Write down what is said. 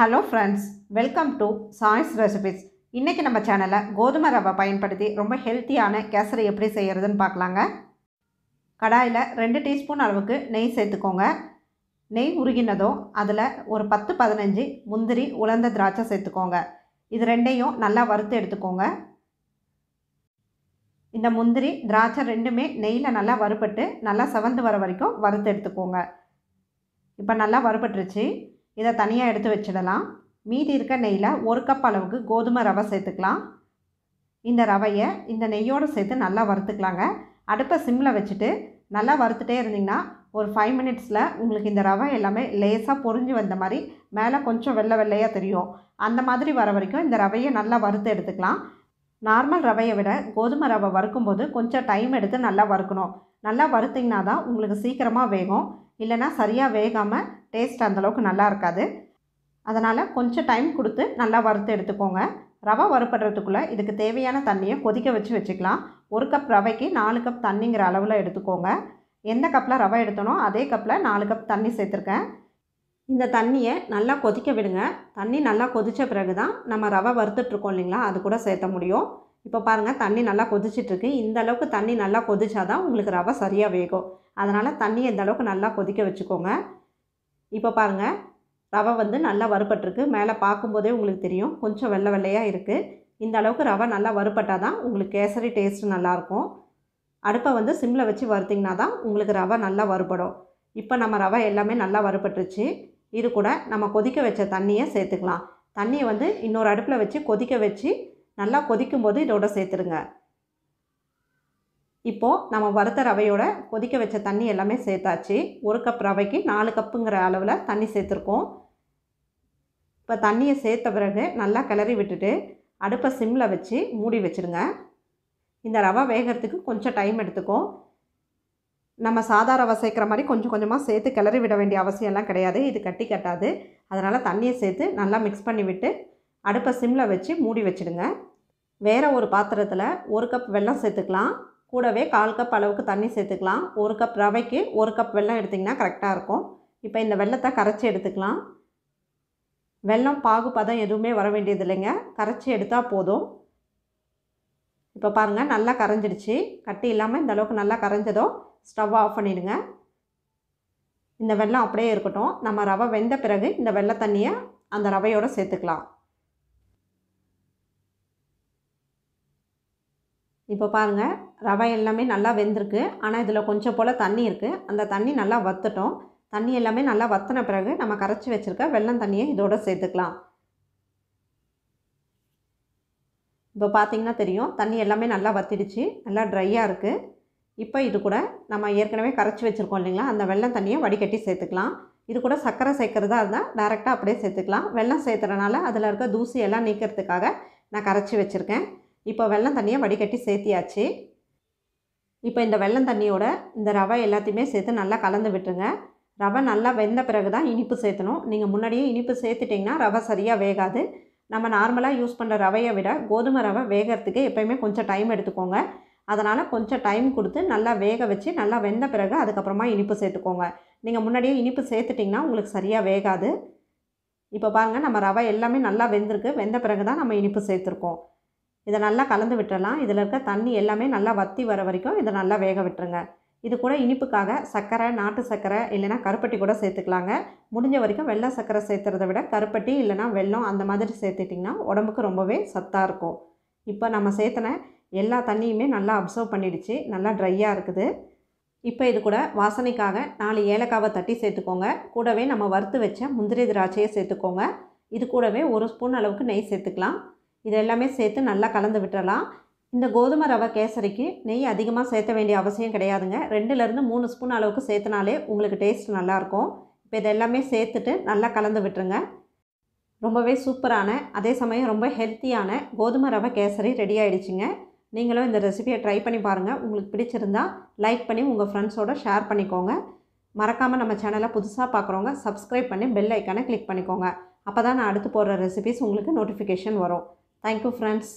hello friends welcome to choice recipes இன்றைக்கி நம்ம சேனலில் கோதுமை ரவை பயன்படுத்தி ரொம்ப ஹெல்த்தியான கேசரி எப்படி செய்கிறதுன்னு பார்க்கலாங்க கடாயில் ரெண்டு டீஸ்பூன் அளவுக்கு நெய் சேர்த்துக்கோங்க நெய் உருகினதும் அதில் ஒரு பத்து பதினஞ்சு முந்திரி உலர்ந்த திராட்சை சேர்த்துக்கோங்க இது ரெண்டையும் நல்லா வறுத்து எடுத்துக்கோங்க இந்த முந்திரி திராட்சை ரெண்டுமே நெய்யில் நல்லா வறுபட்டு நல்லா செவந்து வர வரைக்கும் வறுத்து எடுத்துக்கோங்க இப்போ நல்லா வறுபட்டுருச்சு இதை தனியாக எடுத்து வச்சிடலாம் மீதி இருக்க நெய்யில் ஒரு கப் அளவுக்கு கோதுமை ரவை சேர்த்துக்கலாம் இந்த ரவையை இந்த நெய்யோடு சேர்த்து நல்லா வறுத்துக்கலாங்க அடுப்பை சிம்மில் வச்சுட்டு நல்லா வறுத்துட்டே இருந்திங்கன்னா ஒரு ஃபைவ் மினிட்ஸில் உங்களுக்கு இந்த ரவை எல்லாமே லேசாக பொறிஞ்சு வந்த மாதிரி மேலே கொஞ்சம் வெள்ளை வெள்ளையாக தெரியும் அந்த மாதிரி வர வரைக்கும் இந்த ரவையை நல்லா வறுத்து எடுத்துக்கலாம் நார்மல் ரவையை விட கோதுமை ரவை வறுக்கும்போது கொஞ்சம் டைம் எடுத்து நல்லா வறுக்கணும் நல்லா வறுத்திங்கன்னா தான் உங்களுக்கு சீக்கிரமாக வேகும் இல்லைனா சரியாக வேகாமல் டேஸ்ட் அந்தளவுக்கு நல்லா இருக்காது அதனால் கொஞ்சம் டைம் கொடுத்து நல்லா வறுத்து எடுத்துக்கோங்க ரவை வறுப்படுறதுக்குள்ளே இதுக்கு தேவையான தண்ணியை கொதிக்க வச்சு வச்சுக்கலாம் ஒரு கப் ரவைக்கு நாலு கப் தண்ணிங்கிற அளவில் எடுத்துக்கோங்க எந்த கப்பில் ரவை எடுத்தனோ அதே கப்பில் நாலு கப் தண்ணி சேர்த்துருக்கேன் இந்த தண்ணியை நல்லா கொதிக்க விடுங்க தண்ணி நல்லா கொதித்த பிறகு தான் நம்ம ரவை வறுத்துட்ருக்கோம் இல்லைங்களா அது கூட சேர்த்த முடியும் இப்போ பாருங்கள் தண்ணி நல்லா கொதிச்சிட்ருக்கு இந்த அளவுக்கு தண்ணி நல்லா கொதிச்சாதான் உங்களுக்கு ரவை சரியாக வேகும் அதனால் தண்ணி இந்த அளவுக்கு நல்லா கொதிக்க வச்சுக்கோங்க இப்போ பாருங்கள் ரவை வந்து நல்லா வறுபட்டிருக்கு மேலே பார்க்கும்போதே உங்களுக்கு தெரியும் கொஞ்சம் வெள்ளை வெள்ளையாக இருக்குது இந்த அளவுக்கு ரவை நல்லா வறுபட்டால் தான் உங்களுக்கு கேசரி டேஸ்ட் நல்லாயிருக்கும் அடுப்பை வந்து சிம்மில் வச்சு வறுத்திங்கன்னா தான் உங்களுக்கு ரவை நல்லா வறுபடும் இப்போ நம்ம ரவை எல்லாமே நல்லா வறுபட்டுருச்சு இது கூட நம்ம கொதிக்க வச்ச தண்ணியை சேர்த்துக்கலாம் தண்ணியை வந்து இன்னொரு அடுப்பில் வச்சு கொதிக்க வச்சு நல்லா கொதிக்கும் போது இதோட சேர்த்துருங்க இப்போது நம்ம வறுத்த ரவையோட கொதிக்க வச்ச தண்ணி எல்லாமே சேர்த்தாச்சு ஒரு கப் ரவைக்கு நாலு கப்புங்கிற அளவில் தண்ணி சேர்த்துருக்கோம் இப்போ தண்ணியை சேர்த்த பிறகு நல்லா கிளறி விட்டுட்டு அடுப்பை சிம்மில் வச்சு மூடி வச்சுருங்க இந்த ரவை வேகிறதுக்கு கொஞ்சம் டைம் எடுத்துக்கும் நம்ம சாதார வசைக்கிற மாதிரி கொஞ்சம் கொஞ்சமாக சேர்த்து கிளறி விட வேண்டிய அவசியம்லாம் கிடையாது இது கட்டி கட்டாது அதனால் தண்ணியை சேர்த்து நல்லா மிக்ஸ் பண்ணி விட்டு அடுப்பை சிம்மில் வச்சு மூடி வச்சுடுங்க வேறு ஒரு பாத்திரத்தில் ஒரு கப் வெல்லம் சேர்த்துக்கலாம் கூடவே கால் கப் அளவுக்கு தண்ணி சேர்த்துக்கலாம் ஒரு கப் ரவைக்கு ஒரு கப் வெல்லம் எடுத்திங்கன்னா கரெக்டாக இருக்கும் இப்போ இந்த வெள்ளத்தை கரைச்சி எடுத்துக்கலாம் வெல்லம் பாகுபதம் எதுவுமே வர வேண்டியது இல்லைங்க கரைச்சி எடுத்தால் போதும் இப்போ பாருங்கள் நல்லா கரைஞ்சிடுச்சு கட்டி இல்லாமல் இந்த அளவுக்கு நல்லா கரைஞ்சதோ ஸ்டவ் ஆஃப் பண்ணிவிடுங்க இந்த வெள்ளம் அப்படியே இருக்கட்டும் நம்ம ரவை வெந்த பிறகு இந்த வெள்ளை தண்ணியை அந்த ரவையோடு சேர்த்துக்கலாம் இப்போ பாருங்கள் ரவை எல்லாமே நல்லா வெந்திருக்கு ஆனால் இதில் கொஞ்சம் போல் தண்ணி இருக்குது அந்த தண்ணி நல்லா வத்துட்டோம் தண்ணி எல்லாமே நல்லா வத்தின பிறகு நம்ம கரைச்சி வச்சுருக்க வெள்ளம் தண்ணியை இதோடு சேர்த்துக்கலாம் இப்போ பார்த்தீங்கன்னா தெரியும் தண்ணி எல்லாமே நல்லா வத்திடுச்சு நல்லா ட்ரையாக இருக்குது இப்போ இது கூட நம்ம ஏற்கனவே கரைச்சி வச்சுருக்கோம் இல்லைங்களா அந்த வெள்ளம் தண்ணியை வடிகட்டி சேர்த்துக்கலாம் இது கூட சர்க்கரை சேர்க்குறதா இருந்தால் டேரெக்டாக அப்படியே சேர்த்துக்கலாம் வெள்ளம் சேர்த்துறனால அதில் இருக்க தூசி எல்லாம் நீக்கிறதுக்காக நான் கரைச்சி வச்சுருக்கேன் இப்போ வெள்ளம் தண்ணியை வடிகட்டி சேர்த்தியாச்சு இப்போ இந்த வெள்ளம் தண்ணியோட இந்த ரவை எல்லாத்தையுமே சேர்த்து நல்லா கலந்து விட்டுருங்க ரவை நல்லா வெந்த பிறகு தான் இனிப்பு சேர்த்தணும் நீங்கள் முன்னாடியே இனிப்பு சேர்த்துட்டிங்கன்னா ரவை சரியாக வேகாது நம்ம நார்மலாக யூஸ் பண்ணுற ரவையை விட கோதுமை ரவை வேகிறதுக்கு எப்போயுமே கொஞ்சம் டைம் எடுத்துக்கோங்க அதனால் கொஞ்சம் டைம் கொடுத்து நல்லா வேக வச்சு நல்லா வெந்த பிறகு அதுக்கப்புறமா இனிப்பு சேர்த்துக்கோங்க நீங்கள் முன்னாடியே இனிப்பு சேர்த்துட்டிங்கன்னா உங்களுக்கு சரியாக வேகாது இப்போ பாருங்கள் நம்ம ரவை எல்லாமே நல்லா வெந்திருக்கு வெந்த பிறகு தான் நம்ம இனிப்பு சேர்த்துருக்கோம் இதை நல்லா கலந்து விட்டுடலாம் இதில் இருக்க தண்ணி எல்லாமே நல்லா வற்றி வர வரைக்கும் இதை நல்லா வேக விட்டுருங்க இது கூட இனிப்புக்காக சர்க்கரை நாட்டு சர்க்கரை இல்லைன்னா கருப்பட்டி கூட சேர்த்துக்கலாங்க முடிஞ்ச வரைக்கும் வெள்ளை சர்க்கரை சேர்த்துறத விட கருப்பட்டி இல்லைனா வெள்ளம் அந்த மாதிரி சேர்த்துட்டிங்கன்னா உடம்புக்கு ரொம்பவே சத்தாக இருக்கும் இப்போ நம்ம சேர்த்தன எல்லா தண்ணியுமே நல்லா அப்சர்வ் பண்ணிடுச்சு நல்லா ட்ரையாக இருக்குது இப்போ இது கூட வாசனைக்காக நாலு ஏலக்காவை தட்டி சேர்த்துக்கோங்க கூடவே நம்ம வறுத்து வச்ச முந்திரி திராட்சையை சேர்த்துக்கோங்க இது கூடவே ஒரு ஸ்பூன் அளவுக்கு நெய் சேர்த்துக்கலாம் இது எல்லாமே சேர்த்து நல்லா கலந்து விட்டுறலாம் இந்த கோதுமை ரவை கேசரிக்கு நெய் அதிகமாக சேர்த்த வேண்டிய அவசியம் கிடையாதுங்க ரெண்டுலேருந்து மூணு ஸ்பூன் அளவுக்கு சேர்த்தனாலே உங்களுக்கு டேஸ்ட் நல்லாயிருக்கும் இப்போ இதெல்லாமே எல்லாமே சேர்த்துட்டு நல்லா கலந்து விட்டுருங்க ரொம்பவே சூப்பரான அதே சமயம் ரொம்ப ஹெல்த்தியான கோதுமை ரவை கேசரி ரெடி ஆகிடுச்சிங்க நீங்களும் இந்த ரெசிபியை ட்ரை பண்ணி பாருங்கள் உங்களுக்கு பிடிச்சிருந்தா லைக் பண்ணி உங்கள் ஃப்ரெண்ட்ஸோடு ஷேர் பண்ணிக்கோங்க மறக்காமல் நம்ம சேனலை புதுசாக பார்க்குறவங்க சப்ஸ்கிரைப் பண்ணி பெல் ஐக்கானை கிளிக் பண்ணிக்கோங்க அப்போ தான் நான் அடுத்து போடுற ரெசிபிஸ் உங்களுக்கு நோட்டிஃபிகேஷன் வரும் தேங்க்யூ ஃப்ரெண்ட்ஸ்